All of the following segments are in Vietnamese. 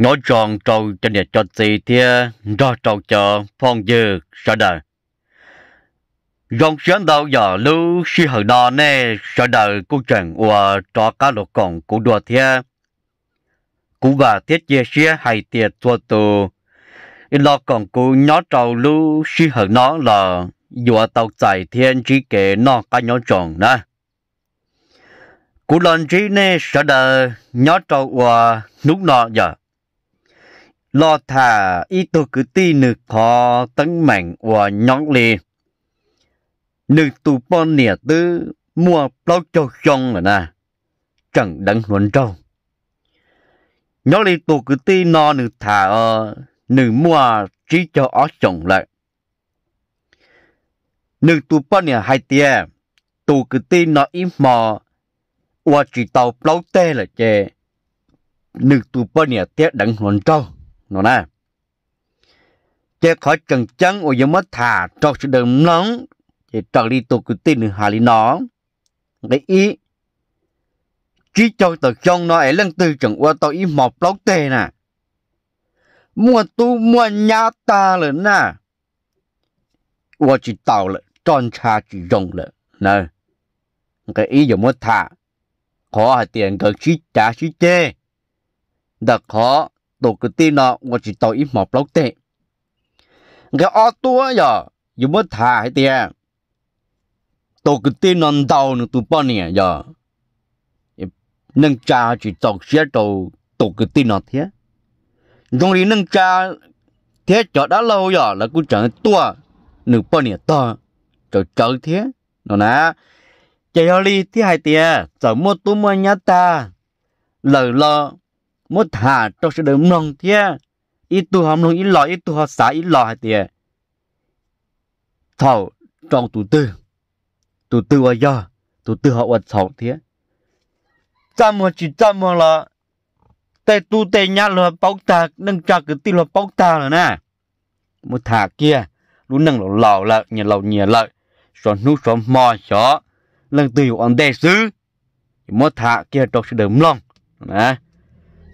nói tròn trâu cho nè cho gì thia do trâu chờ phong dư sợ đời dòng sớm đâu giờ lưu si hở đò nè sợ đời cô chẳng ua cho cá lục cổng cú đùa thia cú và thiết chia xia hay tiệt thua tù lo còn cú nhó trâu lưu si hở nó là dùa tàu giải thiên trí kể nó cá nhó tròn nè cú lần trí nè sợ đời nhó trâu ua nút nọ giờ lo thả ý tôi cứ ti nữ khó tấn mạnh của nhóm lì nữ tù bọn nỉa tư mua bao cho chong mà nè chẳng đánh huấn trâu nhóm lì tù cứ ti no nữ thả ờ nữ mua trí cho ó chồng lại nữ tù bọn nỉa hai tia tù cứ ti nó im mò qua chỉ tàu bao tê là chè nữ tù bọn nỉa tiếc đắng huấn trâu nó nè chế khỏi cần chân ôi dưới mất thả trọc sự đường nóng thì trở đi tụ cứ tin hà lý nó cái ý chỉ cho tờ trong nó ấy lần từ chẳng qua tôi ý mọc lóc tê nè mua tu mua nhà ta lớn nè qua chỉ tàu là tròn cha chỉ rồng là nè cái ý giờ mất thả khó tiền cần chỉ trả chỉ chê đặc khó tổ cái tên nó ngô chỉ tổ ít mọc lóc tệ cái ô tua giờ dù mất thả hay tìa tổ cái tên nó đầu nó tụ bao nè giờ nâng cha chỉ tổ xe tổ tổ cái tên nó thế trong đi nâng cha thế cho đã lâu giờ là cũng chẳng tua nửa bao nè to cho chợ thế nó nè chạy đi thế hay tìa chợ mua tu mua nhà ta lời lo một thả trong sự đớm lòng thế ít tu học lòng ít lò ít tu học xả ít lò hay thế thầu trong tụ tư tụ tư ở do tụ tư học ở thầu thế trăm mà chỉ trăm mà là tê tu tê nhá là bóng ta nâng cha cái tin là bóng ta rồi nè một thả kia lúc nâng lẩu lẩu là nhà lẩu nhà lợn rồi nút rồi mò chó lần từ ông đề xứ một thả kia trong sự đớm lòng nè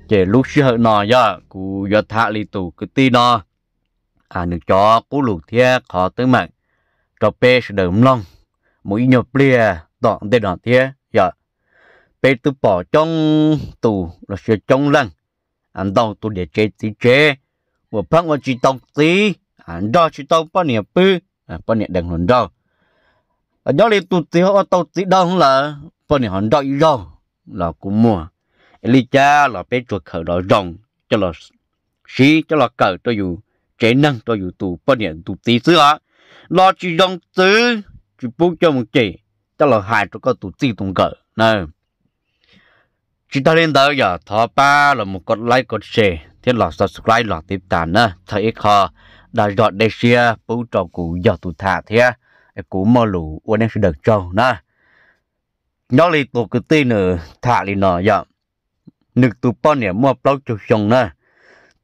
chỉ lúc xưa nọ giờ cụ giờ thả lì tù cứ tí nọ à nước cho cú lục thia khó tới mạng cho pe sẽ đỡ long mũi nhộp lia đoạn để đoạn thia giờ pe tự bỏ trong tù là sẽ trong lăng anh à, đau tù để chế tí chế và phát vào chỉ tông tí anh à, đó chỉ tông bao nhiêu bư à bao nhiêu đằng hồn đâu ở à, đó thì tụ tí họ tàu tí đâu là bao nhiêu hồn đâu đâu là cũng mua lý cha là bé chuột khởi đó rồng cho là xí cho là cờ cho dù chế năng cho dù tù bao nhiêu tù tí xưa á lo chỉ rồng tứ chỉ bút cho một chỉ cho là hai cho có tù tí tùng cờ nè chỉ ta lên đó giờ thọ ba là một con like con share thế là subscribe là tiếp tán nè thấy ít khó đã dọn đây xia bút cho cụ giờ tù thả thế cụ mò lũ quên em sẽ được trâu nè nó lì tụ cứ tin nữa thả lì nọ giờ dạ nước tụ bao nè mua bao cho xong nè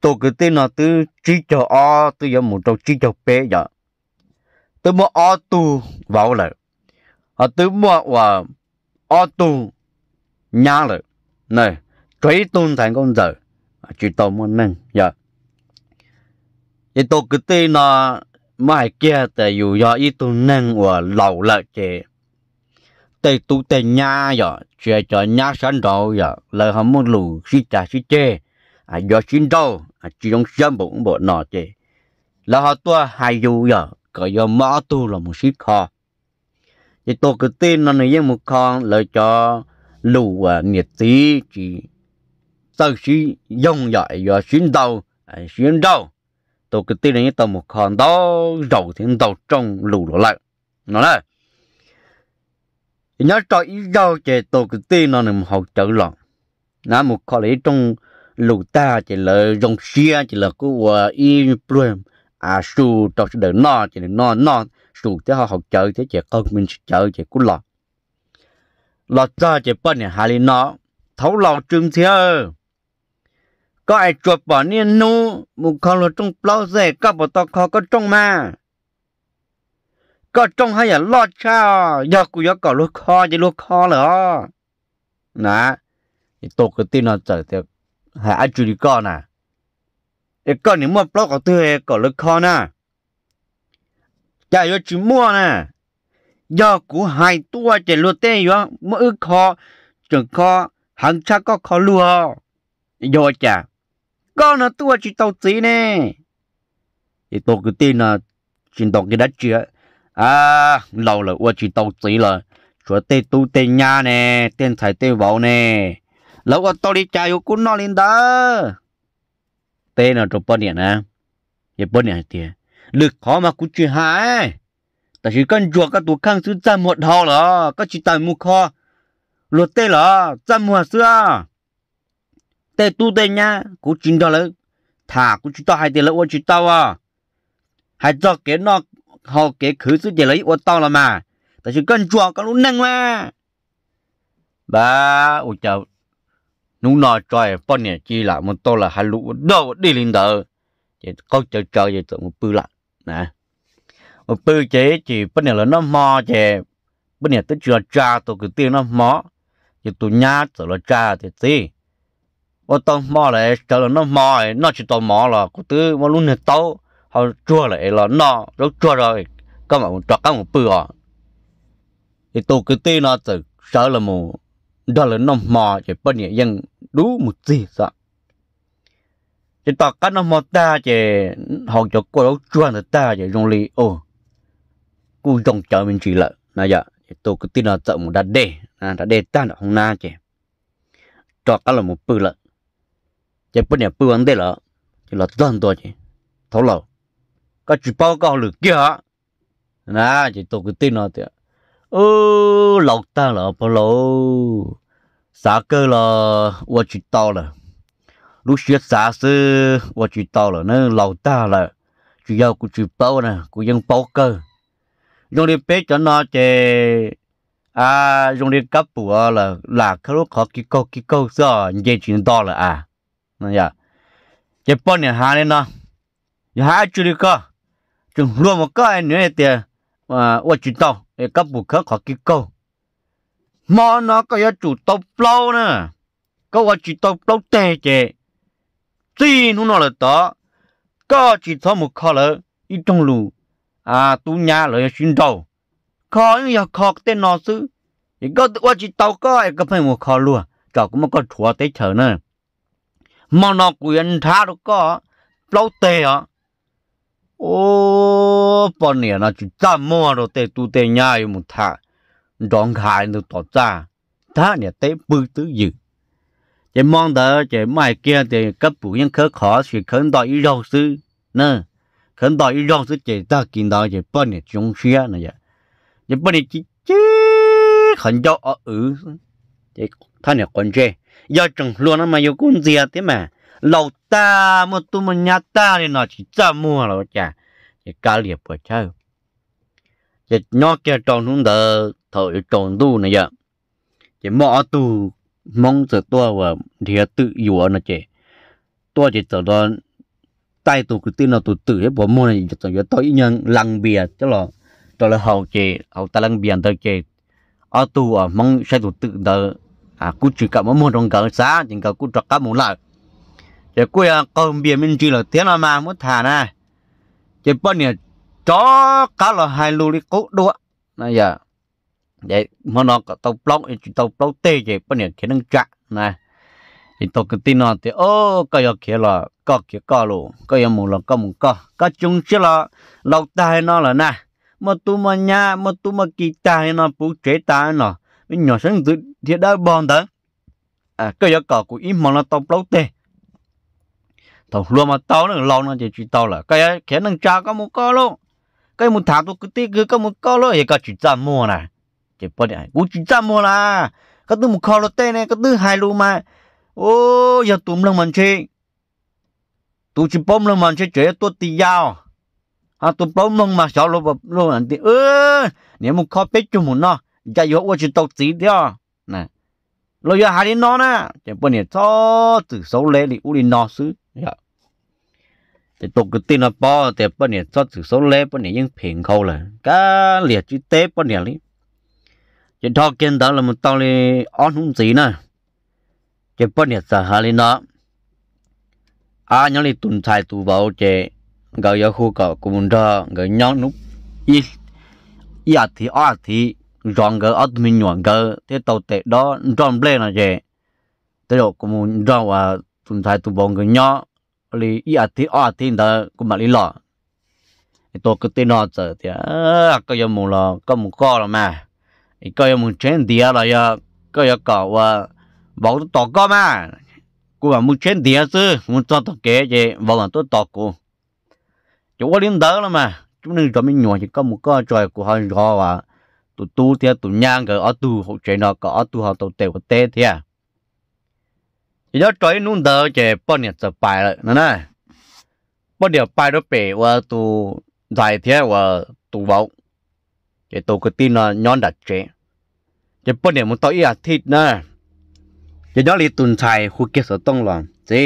tôi cứ tin là tôi chỉ cho o tôi giờ muốn trâu chỉ cho bé giờ tôi mua o tu vào lại à tôi mua và o tu nhá lại nè. thấy tuôn thành con giờ à, chỉ tôi muốn nâng giờ dạ. thì tôi cứ tin là mai kia tại dù do ít tuôn nâng và lâu lại chị tê tu tê nha giờ chơi cho nha sẵn rồi giờ lời họ muốn lù xí trà xí chê à giờ xin đâu à chỉ trong sớm bụng bộ nọ chê là họ tua hài dù giờ có giờ mã tu là một xí kho thì tôi cứ tin nó này một con lời cho lù à nhiệt tí chỉ sau xí dông dạy giờ xin đâu à xin đâu tôi cứ tin này như tao một con đó rầu thì đầu trong lù lỗ lại nó này nhớ cho ý đâu chế tổ cái tê nó nằm học chữ lòng nó một khó lấy trong lũ ta chỉ là dòng xe chỉ là cú y plum à su cho sẽ đời nó chỉ là nó nó su thế họ học chữ thế chỉ con mình sẽ chơi chỉ cú lọ lọ cho chỉ bên này hà lên nó thấu lọ trương thế có ai chuột bỏ niên nu một con lọ trong plau rẻ các bọn tao khó có trong mà có trong hay là lo cha giờ cũng giờ có lúc kho, chứ lúc kho nữa nè tổ cái tin nó trở theo hãy ai chú đi con nè à? để con nếu mà blog có tư có lúc kho nè chạy giờ chú mua nè giờ cũng hai tua chỉ luôn tên giờ mà ư khó chẳng khó hàng cha có khó lúa, giờ chả con nó tua chỉ tàu tí nè thì tổ cái tin là chuyển động cái đất chưa à lâu rồi qua chỉ tàu chỉ là chúa tê tu tê nha nè tên thải tê vào nè lâu qua tao đi chạy cũng nó lên đó tê nó chụp bao nhiêu nè giờ bao nhiêu tiền lực khó mà cũng chỉ hai ta chỉ cần chuột các tủ khang sứ trăm một hồ là các chỉ tài mua kho luật tê là trăm mùa xưa à? tê tu tê nha cũng chính đó lớn thả cũng chỉ tao hai tiền lỡ qua chỉ tao à hai cho cái nó họ kể khứ suốt giờ lấy ô to là mà ta sự cân chùa có lúc năng mà bà ô chào nung nọ trời bọn này chi là một to là hai lũ đâu đi lên đỡ thì có chờ chờ gì tụi một bự lại nè một bự chế chỉ bọn này là nó mò chế bọn này tức chưa cha tôi cứ tiền nó mò thì tôi nhá tụi là cha thì tí ô tô mò lại chờ là nó mò nó chỉ tô mò là cứ tư mà luôn là tao họ chua lại là nó nó chua rồi các bạn cho các bạn bự thì tôi cứ tin nó từ sợ là mù đó là nó mò chỉ bên nhẹ dân đủ một gì sao chỉ tao các nó mò ta chỉ họ cho cô đó chua là ta chỉ dùng lì ô cô dùng chờ mình chỉ lợi nãy giờ tôi cứ tin nó sợ một đá đê à đá đê ta nó không na chỉ cho các là một bự lợi chỉ bên nhẹ bự ăn đây là chỉ là dân tôi chỉ thấu lâu có chỉ bao cao lực kia nà chỉ tổ cái tin nó thì ô lộc ta là bao lâu xã cơ là 我知道了，如学啥事我知道了，那老大了，主要我去包呢，我用包 cơ，用的别 cho nó chè à dùng đi cấp bùa là là cái lúc họ kí câu kí câu giờ dây chuyện to là à, dạ. nè giờ, cái bọn này hà lên nó, dạ, hà chơi đi cơ chúng luôn một cái nữa thì à ô chỉ tàu để cấp bù khắc khó kí câu mà nó có cái chủ tàu lâu nữa có ô chỉ tàu lâu tệ chứ chỉ nó nó là đó có chỉ tàu một khó là ít trong lù à tu nhà là xin đầu khó nhưng mà khó tên nó chứ cái có ô chỉ tàu có cái cái phải một khó luôn cháu cũng cái chúa tới chờ nữa mà nó quyền tha đâu có lâu tệ á ô bọn nè nó chỉ chăm mua rồi tê tu tê nhai một thà đón khai nó tỏ ra thà nè tê bư tứ dự chỉ mong đỡ chỉ mai kia thì cấp bù nhân khớ khó chỉ khấn đòi ý rau sư nè khấn đòi ý rau sư chỉ ta kinh đó chỉ bọn nè chung xe nè vậy chỉ bọn nè chỉ chứ khẩn cho ở ừ chỉ thà nè còn chê do chẳng luôn mà yêu cũng gì thế mà lâu ta một tu một nhà ta thì nó chỉ ra mua rồi chả chỉ cá liệp của chơi chỉ nó kia tròn chúng đỡ thổi tròn tu này vậy chỉ mỏ tu mong giờ tua và thì tự dùa nó chỉ tua chỉ giờ đó tay tu cứ tin nó tu tự hết bỏ mua này giờ giờ tôi nhân lăng bìa chứ lo, cho là hậu chỉ hậu ta lăng bìa tới chỉ ở tu ở à, mong sẽ tu tự đỡ à cứ chỉ cả mua trong cả xã chỉ cả cứ trọc cả mua lại giờ cuối con bia mình chỉ là tiếng là mà muốn thả nè chỉ bao nhiêu chó cá là hai lù đi cố đua nãy giờ để mà nó có tàu plong chỉ tàu plong tê vậy bao nhiêu khi đang chạy này, thì tàu cái tin nó thì ô cái giờ kia là có kia có luôn có giờ mù là có mù có có chung chứ là lâu tai nó là nè mà tu mà nhà mà tu mà kỳ tai nó phụ chế tai nó mình nhỏ sáng từ thì đã bòn tới à cái giờ cỏ của im mà nó tàu plong tê tao luôn mà tàu nó lâu nó chỉ chỉ tao là cái cái nó cha có một co luôn cái một thằng tôi cứ tí cứ có một co luôn thì có chỉ cha mua này chỉ bao nhiêu cũng chỉ cha mua là cái thứ một co luôn tên này cái thứ hai luôn mà ô giờ tụm lên mình chơi tụi chỉ bom lên mình chơi chơi tôi tì dao à tụi bom lần mà sao luôn luôn anh thì ơ nếu một co biết chung một nó giờ yếu quá chỉ tao tí đó, à. nè rồi giờ hai đi nó nè chỉ bao nhiêu cho từ xấu lệ đi, u đi nó xứ yeah. Dạ thì tụt cái tin nó bỏ thì bọn này cho sự số lê bọn này những phiền khâu là cá liệt chữ tế bọn này đi, chỉ thọ kiến đó là một tao li on không gì nữa chỉ bọn này sợ hà lý nó à nhóm li tuần tài tụ vào chỉ gọi vào khu cầu của mình đó gọi nhóm nút y ít à thì ở à thì rong gỡ ở mình nhọn gỡ thế tàu tệ đó rong lên là gì thế độ của mình rong và tuần tài tu vào người nhỏ li i a ti a ti đó cũng mà li lọ tôi cứ tin nó giờ thì có giờ mù là có mù co là mà có giờ mù chén đĩa là giờ có giờ cọ và bảo tôi tọt co mà cô mà mù chén đĩa chứ mù cho tôi kể gì bảo mà tôi tọt cô chú có liên đỡ là mà chúng nên cho mình nhỏ chỉ có mù co trời của họ rõ và tụi tu thì tụi nhang cái ở tu hỗ trợ nó có ở tu họ tụi tèo tê thì à ยี่ห้อจอยนุ่นเดอเจป้อนเนี่ยจะไปเลยนั่นน่ะป้อนเดี๋ยวไปรถเป๋ว่าตูใจเทียว่าตูเบาจจตัวกตีนย้อนดัดเจเะป้อนเนี่ยมันต่ออีอาทิตย์นะเจย้อนลีตุนชัยคุกเกสต้องลองจี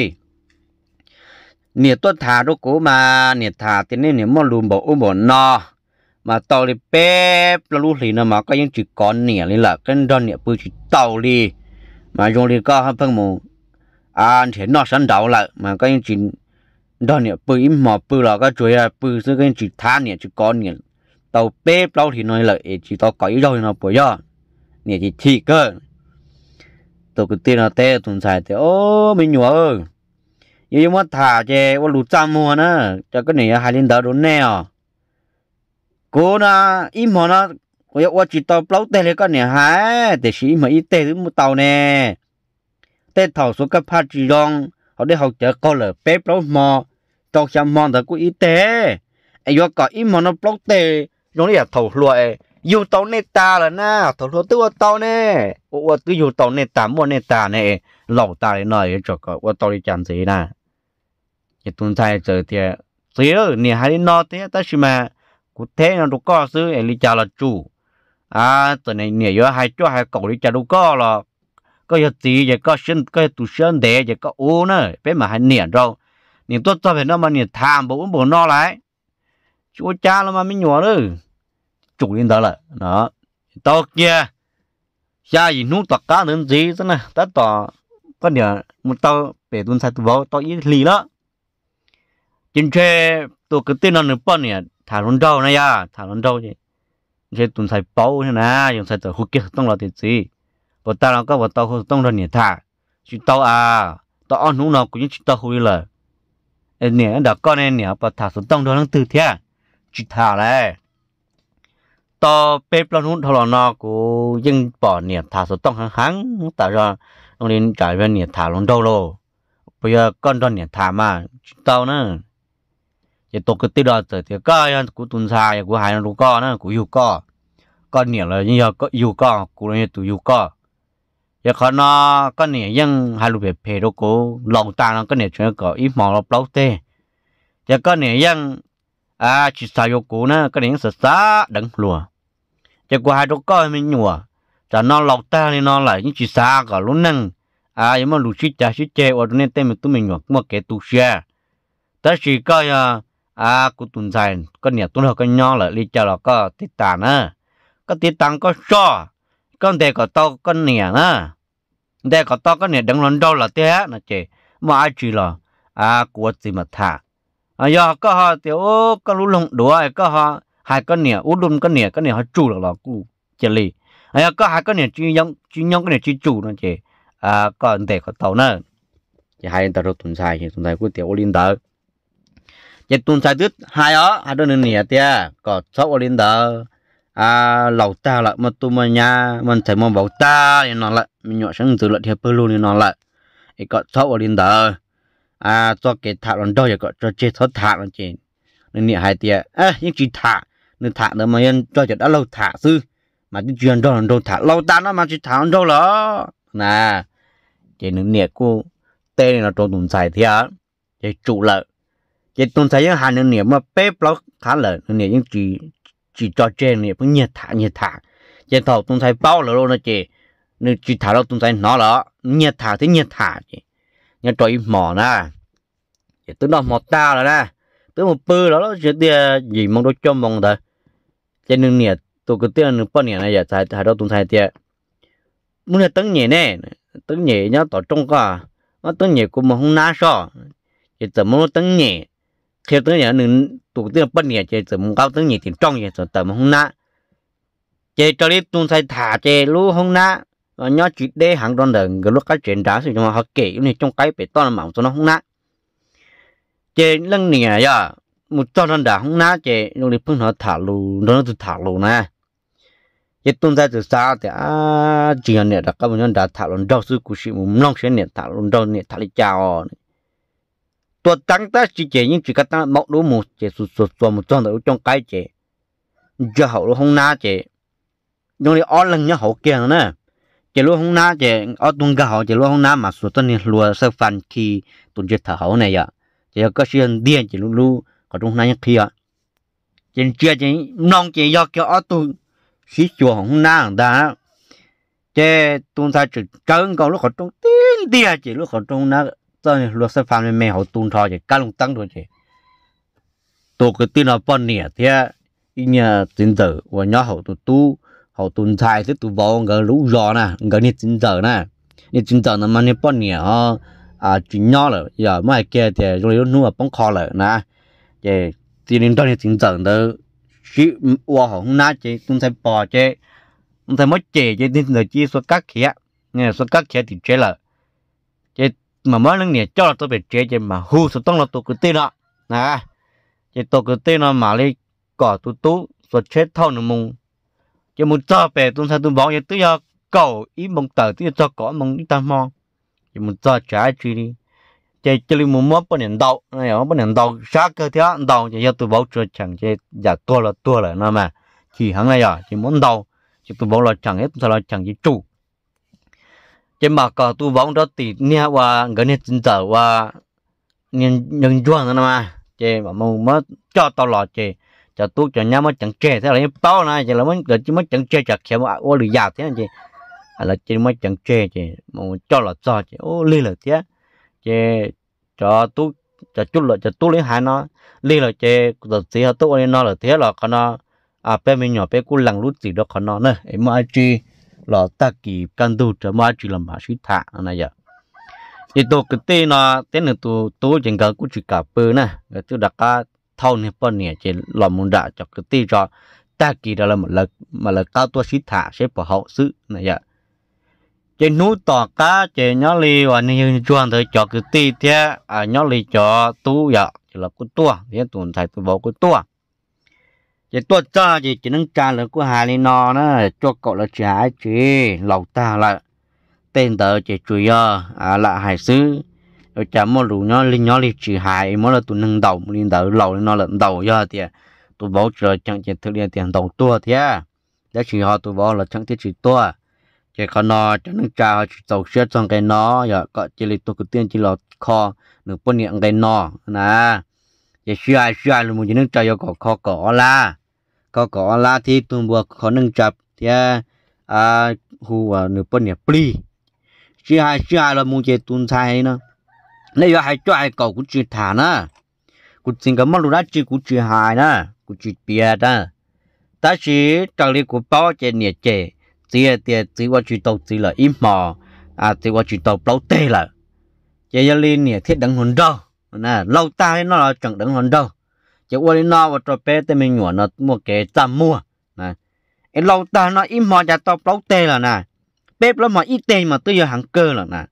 เนี่ยตัวถาดูกูมาเนี่ยถาทีนี่เนี่ยมันรูมบอกอุ้มบอกนอมาตตอลีเป๊ะแล้วลู้สลีนะมาก็ยังจีก้อนเนี่ยเลหละกันดอนเนี่ยปืนจีดตอลีมาโยงลีก็ให้เพิ่งมู à thế nó sẵn đầu lại mà cái chỉ đó nè bự mà bự là cái chuối à bự chứ cái chỉ than nè chỉ con nè tàu bếp đâu thì nói lại chỉ tàu có ý rồi nó bự do nè chỉ thi cơ tôi cứ tin là tê tuần xài thì ô mình nhúa ơi nhưng mà thả chè ô lụt trăm mua nữa cho cái này hai linh đó đốn nè cô na im mà nó có yêu chỉ tàu lâu tê thì con nè hai để xí mà ít tê thì một tàu nè tê thầu số các phát triển rong họ đi học chợ có lỡ bếp lấu mò tao xem mòn thật của y tế ai do có ít mòn nó bốc tê giống như thầu loại dù tàu nê ta là na thầu lúa tư tàu nè ô tư dù tàu nê ta mua nê ta nè lẩu ta để nói cho có ô tàu đi chạm gì nè thì tuần thay giờ thì tí nữa nè hai đi nó thế ta chỉ mà cụ thế nó đủ có sư anh đi chào là chủ à tuần này nè do hai cho hai cậu đi chào đủ có là có giờ tí giờ có sân có tụ sân đẻ giờ có ô nữa bé mà hay niệm rồi niệm tốt cho phải nó mà niệm tham bố bố no lại chúa cha nó mà mới nhỏ nữa chủ lên đó là đó to kia cha gì nuốt tọt cá đến gì thế này tất tỏ có điều một tao để tuân sai tu vào tao ít lì đó chính chế tôi cứ tin nó nữa bọn nè thả luôn đâu này à thả luôn đâu chứ chế tuân sai bao thế nào dùng sai tờ hút kia không là tiền gì bộ ta nó có bộ tàu không tông ra nhỉ thà, chỉ tàu à tàu ăn hú nó cũng như chỉ tàu hú lời nè đã con nên nè bộ thà xuống tông đó nó từ thiệt, chỉ thà này to bếp lo nút thằng nó cũng dân bỏ nè thà số tông hàng hàng ta ra ông đến trả về nè thà luôn đâu lô bây giờ con đó nè thà mà tao nữa giờ tôi cứ tiêu rồi thì có cũng tuần xa cũng hai nó có nữa cũng yêu có con nè là như giờ có yêu có cũng như tụ yêu có giờ khó nó có nè dân hai lục bẹp phê đâu cô lòng ta nó có nè chuyện có ít mỏ lọc lâu tê giờ có nè dân à chỉ sao vô cố nữa có nè sợ xa đấng lùa giờ qua hai đâu có mình nhùa giờ nó lọc ta thì nó lại những chỉ xa cả luôn năng à nhưng mà lục chít cha chít chê ở nên tên mình tụi mình nhùa mà kể tụ xe ta chỉ có à cụ tuần dài có nè tuần học có nhau lại đi chờ là có tít tàn á có tít tàn có so con đề có tao con nè á đây có to cái này đứng lên đâu là thế nè chị mà ai chỉ là à của gì mà thả à giờ có họ tiểu có lũ lông đùa có họ hai cái này út luôn cái này cái này họ chủ là là cụ chơi lì à giờ có hai cái này chỉ nhông chỉ nhông cái này chỉ chủ nè chị à còn để có tàu nữa thì hai anh ta tàu tồn xài thì tồn xài của tiểu linh đó chị tồn xài thứ hai ó hai đứa nữa nè tia có sáu linh đó à lẩu ta lại mà tụi mà nhà mình thấy mà bảo ta thì nó lại mình nhọ sáng từ lại thì bơ luôn thì nó lại thì có thấu ở lên đó à cho cái thả lần đầu thì có cho chết thấu thả lần trên nên nhẹ hai tiệt à những chỉ thả nên thả nữa mà yên cho chị đã lâu thả sư mà cái chuyện đó lần đâu thả lâu ta nó mà chỉ thả lần đâu đó nè chị nên nhẹ cô tên này nó trộn tụng xài thì á chị trụ lợi cái tụng xài những hai nên nhẹ mà bếp lóc khá lợi nên nhẹ những chị chỉ cho trên này cũng nhiệt thả nhiệt thả trên thầu tung thấy bao lỡ luôn đó chị nên chỉ thả đâu tung thấy nó đó nhiệt thả thì nhiệt thả chị nhà trời mỏ na, chị tôi nó mỏ ta rồi na, tôi một bơ đó chỉ tia gì mong đôi cho mong đó trên đường nhiệt tôi cứ tia nửa bao nhiệt này giờ thải thải đâu tung thấy tia muốn là tấn nhiệt nè tấn nhiệt nhớ tỏ trung cả nó tấn nhiệt cũng mà không ná so chỉ tớ muốn tấn nhiệt, khi tấn nhiệt nửa tụ tư bất nhẹ chơi từ mông cao tướng nhẹ tiền trong nhẹ từ từ mông không na chơi cho đi tung sai thả chơi lú không và nhớ chuyện đế hàng đoàn đường cái lúc cái chuyện đá sử dụng họ kể như trong cái bể to là mỏng cho nó không na chơi lăng nhẹ giờ một cho đoàn đá không na chơi lúc đi phương họ thả lù nó tự thả lù nè chế tung ra từ xa thì à chỉ là nhẹ đặc các bạn nhớ đá thả lù đau sư cú sĩ mông long sẽ nhẹ thả lù đau nhẹ thả đi chào ตัวตั้งแต่สิเจียงจุกัตั้งมอกรู้มูเจสุดสุดตัวมุจงแต่จงไกเจจะเขารู้ห้องน้าเจยังเลยอ้อนลังเนี่ยเขาเก่งนะเจรู้ห้องน้าเจอ้อตุงกะเขาเจรู้ห้องน้ามาสุดตอนนี้รัวเสฟันคีตุนเจถ้าเขาเนี่ยเจก็เชื่อเดียนเจรู้รู้ก็ตรงนั้นยังเคียเจเชื่อเจน้องเจยอกเกี่ยวอ้อตุงสิจัวของห้องน้าด่าเจตุนทายจุดเกินก็รู้เขาตรงตีนเดียเจรู้เขาตรงนั้น sơn luật sư phạm mình mèo hậu tung thọ chỉ cá lùng tăng rồi chỉ tổ cái tin là bao nhiêu thế nhà chính tử và nhỏ hậu tụ tu hậu tụ thai thì tụ vào ngỡ lũ gió nè ngỡ nhiệt chính tử nè nhiệt chính tử nó mà nhiệt bao nhiêu à chuyện nhỏ rồi giờ mấy kia thì rồi nuốt bóng khó rồi nè thì thì nên đó nhiệt chính tử đó chỉ qua không na chỉ cũng thấy bò chứ cũng thấy mất chế chứ nên là chỉ số các khía nghe số các khía thì chết rồi mà mới lần này cho là tôi bị chế chứ mà hù số tông là tôi cứ tin đó nè chỉ tôi cứ tin nó mà lấy cỏ tu tú rồi chết thâu nữa mùng chỉ muốn cho về tôi sao tôi bỏ vậy tôi giờ cầu ý mong tờ tôi cho cỏ mong ta mong chỉ muốn cho trả chi đi chỉ chỉ lấy muốn mất bao nhiêu đầu này ở bao nhiêu đầu sát cơ thế đầu chỉ giờ tôi bảo cho chẳng chỉ giả dạ, tôi là tôi là nó mà chỉ hàng này à chỉ muốn đầu chỉ tôi bảo là chẳng hết tôi là chẳng chỉ chủ chỉ mà có tu vong đó thì nha và gần nhất chính tờ qua nhân nhân chuan nữa mà chỉ mà mong mất cho tao lọt chỉ cho tu cho nhau mất chẳng chê thế là em bao này chỉ là mất gần chỉ mất chẳng chê chặt khéo mà ô lì già thế chị à, là chỉ mất chẳng chê chị mà cho là cho chị ô lì là thế chị cho tu cho chút là cho tu lấy hai nó lì là chị giờ thì họ tu nó là thế là con nó à bé mình nhỏ bé cũng lằng lút gì đó con nó nữa em mà chi là ta kỳ căn tu trở mà chỉ làm hạ suy thả này giờ thì tôi cái tên là tên là tôi tôi chẳng cần cũng chỉ cả bơ nè tôi đặt cả thâu này bao nhiêu chỉ làm muốn đã cho cái tên cho ta kỳ đó là một lần mà là cao tua suy thả sẽ bảo hậu sự này giờ chỉ nú tỏ cá chỉ nhớ li và như chuyên tới cho cái tên thế à nhớ li cho tu giờ dạ, là cái tua thế tuần thầy tôi bảo cái tua thì tôi cho thì chỉ nâng trà lửa của hà lên nó nó cho cậu là chỉ hai chỉ lầu ta là tên tờ chỉ chủ yếu à là hải sứ rồi chả mua lũ nó lên nó lên chỉ hải mỗi là tụi nâng đầu linh đầu lầu nó lận đầu do thì à, tụi bảo trợ chẳng chỉ thực hiện tiền đầu tua thế để chỉ họ tụi bảo là chẳng thiết chỉ tua chỉ có nó chẳng nâng trà họ chỉ tàu xe trong cái nó giờ có chỉ lấy tụi cứ tiên chỉ là kho nửa bốn niệm cái nó nè chỉ xui ai xui ai luôn chỉ nâng trà cho cỏ kho cỏ là có có là thì tụm bộ khó nâng chập thì à hù à nửa bên nhà pli chứ hai chứ hai là muốn chơi tuần sai nữa nếu giờ hai cho hai cậu cũng chưa thả nữa cũng xin cảm ơn lúc đó chứ cũng chưa hai nữa cũng chưa bia đó. ta chỉ trong lý của bao chơi nhà chơi chỉ là chỉ qua chỉ tàu chỉ là im mò à chỉ qua chỉ tàu lâu tê là chơi gia linh nhà thiết đằng hồn đâu nè lâu ta nó là chẳng đằng hồn đâu chỉ quên nó và trò bé tên mình nhỏ nó mua cái tạm mua nè em lâu ta nó ít mò nhà tao lâu tê là nè bếp lâu mà ít tê mà tôi giờ hàng cơ là nè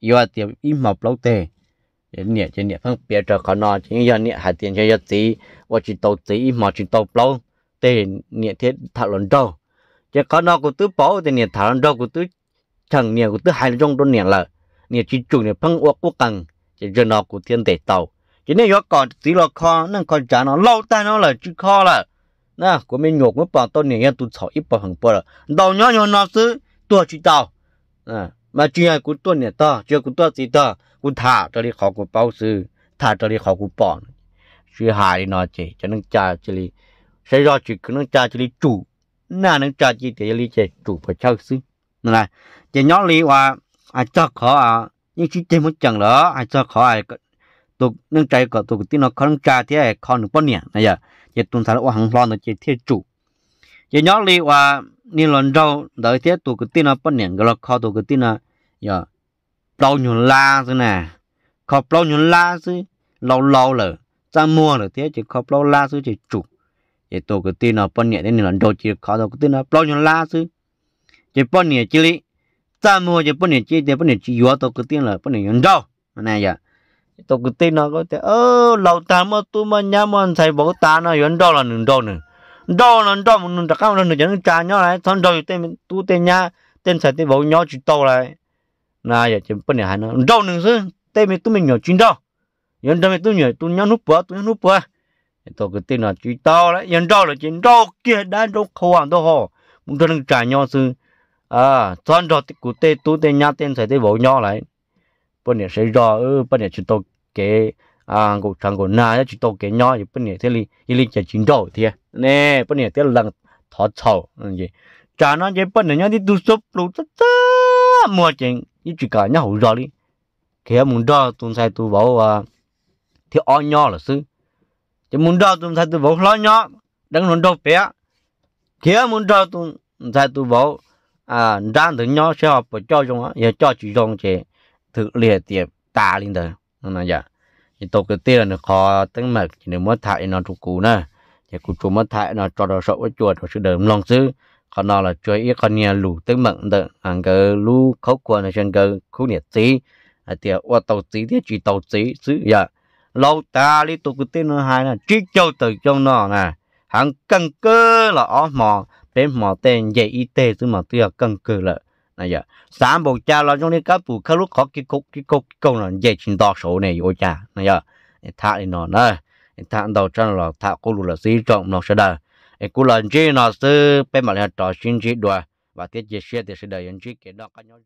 giờ thì ít mò lâu tê nhẹ trên nhẹ phân biệt cho khó nó chỉ giờ nhẹ hạt tiền cho giờ tí và chỉ tàu tí ít mò chỉ tàu lâu tê nhẹ thiết thảo luận đâu chứ khó nó của tứ bỏ thì nhẹ thảo luận đâu của tứ chẳng nhẹ của tứ hai trong đôi nhẹ là nhẹ chỉ chủ nhẹ phân quốc quốc cần chỉ giờ nó của thiên tệ tàu chỉ nên có còn tí lo kho nên còn trả nó lâu tay nó là chứ kho là na, của mình nhột mới bỏ tôi nhảy tôi thọ ít bỏ hàng bỏ rồi đầu nhỏ nhỏ nó xứ tôi chỉ tao à mà chuyện này của tôi nè to chuyện của tôi gì to của thả cho đi khó của bao sư thả cho đi khó của bỏ suy hại đi nó chỉ cho nên trả cho đi sẽ do chỉ cứ nó trả cho đi chủ na, nó trả chỉ để cho đi chỉ chủ phải chơi xứ nên là chỉ nhỏ lý qua à cho khó à nhưng chỉ chỉ muốn chẳng lỡ, à cho khó à tụ nâng trái có tụ tin nó khó nâng trà thế khó nâng bốn nhiêu này giờ giờ tuần sau hàng loan nó chỉ thế chủ giờ nhớ li và ni lần đầu đợi thế tụ cái tin nó bốn nhiêu cái là khó tụ cái tin nó giờ bao nhiêu la thế nè khó bao nhiêu la chứ lâu lâu rồi ra mua rồi thế chỉ khó bao la chứ chỉ chủ giờ tụ cái tin nó bao nhiêu đến lần đầu chỉ khó tụ cái tin nó bao nhiêu la chứ chỉ bốn nhiêu chỉ lý ra mua chỉ bốn nhiêu chỉ bốn bao chỉ yếu tụ cái tin là bốn nhiêu lần đầu này giờ tôi cứ tin nó có thể ơ lâu ta mà tôi mà nhà mà thầy bảo ta nó vẫn đó là nương đó nữa đó là đó mà nương đặc cao nương chẳng trà nhau lại thằng rồi tên tu tên nhà tên thầy tên bảo nhau chỉ tàu lại na giờ chỉ bên này hay nó đó nương chứ tên mình tôi mình nhỏ chín đó vẫn đó mình tôi nhỏ tôi nhau nút bữa tôi nhau nút bữa tôi cứ tin là chỉ tàu lại vẫn đó là chỉ đó kia đã đó khâu hàng đó họ muốn cho nương trà nhau chứ à thằng rồi cụ tê tu tên nhà tên thầy tên bảo nhau lại bên này sẽ rõ ừ bên này chỉ tàu cái à của thằng của na chỉ tổ cái nhỏ thì bên này thế li thì li chỉ chính đầu thì nè bên này thế lần thọ sầu gì cha nó vậy bên này nhá đi du sụp lụ tất tất mua chuyện như chỉ cả nhau hậu rồi đi khi muốn đó tuần sai tu bảo à thì o nhỏ là sư chứ muốn đó tuần sai tu bảo lo nhỏ đang luôn đâu bé khi muốn đó tuần sai tu bảo à đang từ nhỏ sẽ học cho chúng á giờ cho chỉ dùng chỉ thực liệt tiệp ta lên đời nó dạ thì tôi cái tiền nó khó tính mực thì mua thải nó trụ cũ nè thì cụ chú mua thải nó cho nó sợ với chuột nó sự đờm lòng chứ còn nó là chơi ít con nhà lù tính mực đợt ăn cái lù khấu quần ở trên cái khu nhiệt tí à, thì qua tàu tí thì chỉ tàu tí chứ dạ lâu ta đi tôi cái tiền nó hai là chỉ châu từ trong nó nè hàng cần cơ là ó mò bên mò tên dạy y tế chứ mà tôi cần cơ là này giờ sáng bộ cha là trong này cấp bù cá lúc khó cái cục cái cục cái cục là dễ chín đo số này ôi cha này giờ thả đi nó nè thả đầu chân là thả cô lù là xí trọng nó sẽ đời cô lần chỉ nó sư bên mà là trò xin chỉ đùa và tiết chế xe thì sẽ đời anh chỉ cái đó các nhau